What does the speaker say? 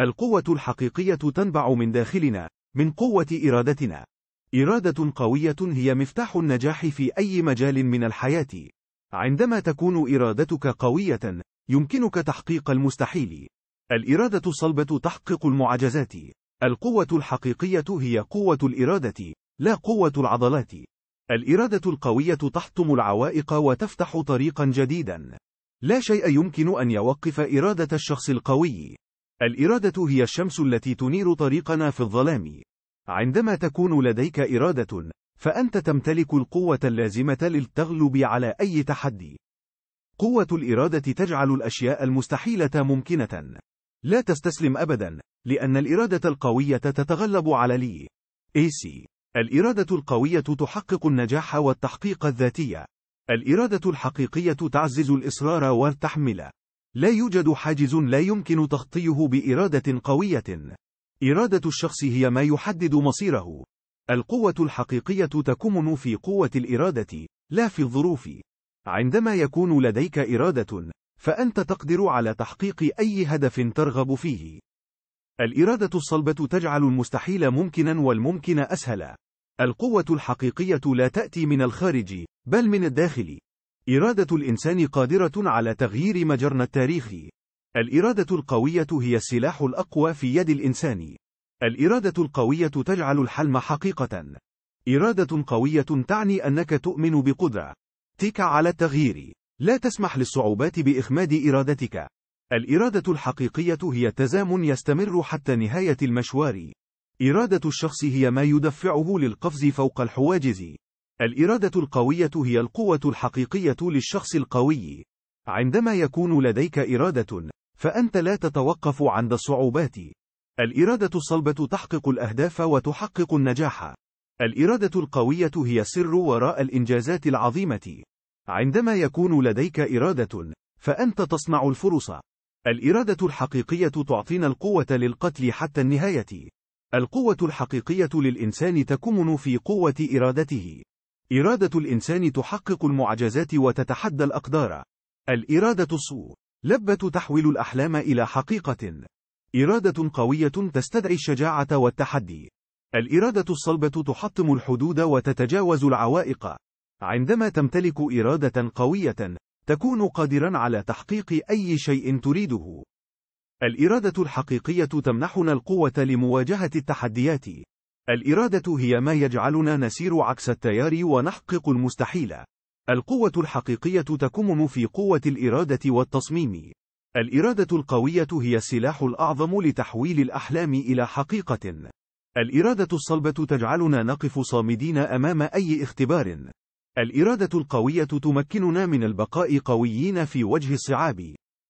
القوة الحقيقية تنبع من داخلنا، من قوة إرادتنا. إرادة قوية هي مفتاح النجاح في أي مجال من الحياة. عندما تكون إرادتك قوية، يمكنك تحقيق المستحيل. الإرادة الصلبة تحقق المعجزات. القوة الحقيقية هي قوة الإرادة، لا قوة العضلات. الإرادة القوية تحطم العوائق وتفتح طريقا جديدا. لا شيء يمكن أن يوقف إرادة الشخص القوي. الإرادة هي الشمس التي تنير طريقنا في الظلام. عندما تكون لديك إرادة، فأنت تمتلك القوة اللازمة للتغلب على أي تحدي. قوة الإرادة تجعل الأشياء المستحيلة ممكنة. لا تستسلم أبدا، لأن الإرادة القوية تتغلب على لي. سي. الإرادة القوية تحقق النجاح والتحقيق الذاتي. الإرادة الحقيقية تعزز الإصرار والتحمل. لا يوجد حاجز لا يمكن تغطيه بإرادة قوية. إرادة الشخص هي ما يحدد مصيره. القوة الحقيقية تكمن في قوة الإرادة، لا في الظروف. عندما يكون لديك إرادة، فأنت تقدر على تحقيق أي هدف ترغب فيه. الإرادة الصلبة تجعل المستحيل ممكنا والممكن أسهل. القوة الحقيقية لا تأتي من الخارج، بل من الداخل. إرادة الإنسان قادرة على تغيير مجرى التاريخ. الإرادة القوية هي السلاح الأقوى في يد الإنسان. الإرادة القوية تجعل الحلم حقيقة. إرادة قوية تعني أنك تؤمن بقدرة. تك على التغيير. لا تسمح للصعوبات بإخماد إرادتك. الإرادة الحقيقية هي تزام يستمر حتى نهاية المشوار. إرادة الشخص هي ما يدفعه للقفز فوق الحواجز. الإرادة القوية هي القوة الحقيقية للشخص القوي. عندما يكون لديك إرادة، فأنت لا تتوقف عند الصعوبات. الإرادة الصلبة تحقق الأهداف وتحقق النجاح. الإرادة القوية هي السر وراء الإنجازات العظيمة. عندما يكون لديك إرادة، فأنت تصنع الفرص. الإرادة الحقيقية تعطينا القوة للقتل حتى النهاية. القوة الحقيقية للإنسان تكمن في قوة إرادته. إرادة الإنسان تحقق المعجزات وتتحدى الأقدار. الإرادة الصو لبة تحول الأحلام إلى حقيقة. إرادة قوية تستدعي الشجاعة والتحدي. الإرادة الصلبة تحطم الحدود وتتجاوز العوائق. عندما تمتلك إرادة قوية، تكون قادرا على تحقيق أي شيء تريده. الإرادة الحقيقية تمنحنا القوة لمواجهة التحديات. الإرادة هي ما يجعلنا نسير عكس التيار ونحقق المستحيل. القوة الحقيقية تكمن في قوة الإرادة والتصميم. الإرادة القوية هي السلاح الأعظم لتحويل الأحلام إلى حقيقة. الإرادة الصلبة تجعلنا نقف صامدين أمام أي اختبار. الإرادة القوية تمكننا من البقاء قويين في وجه الصعاب.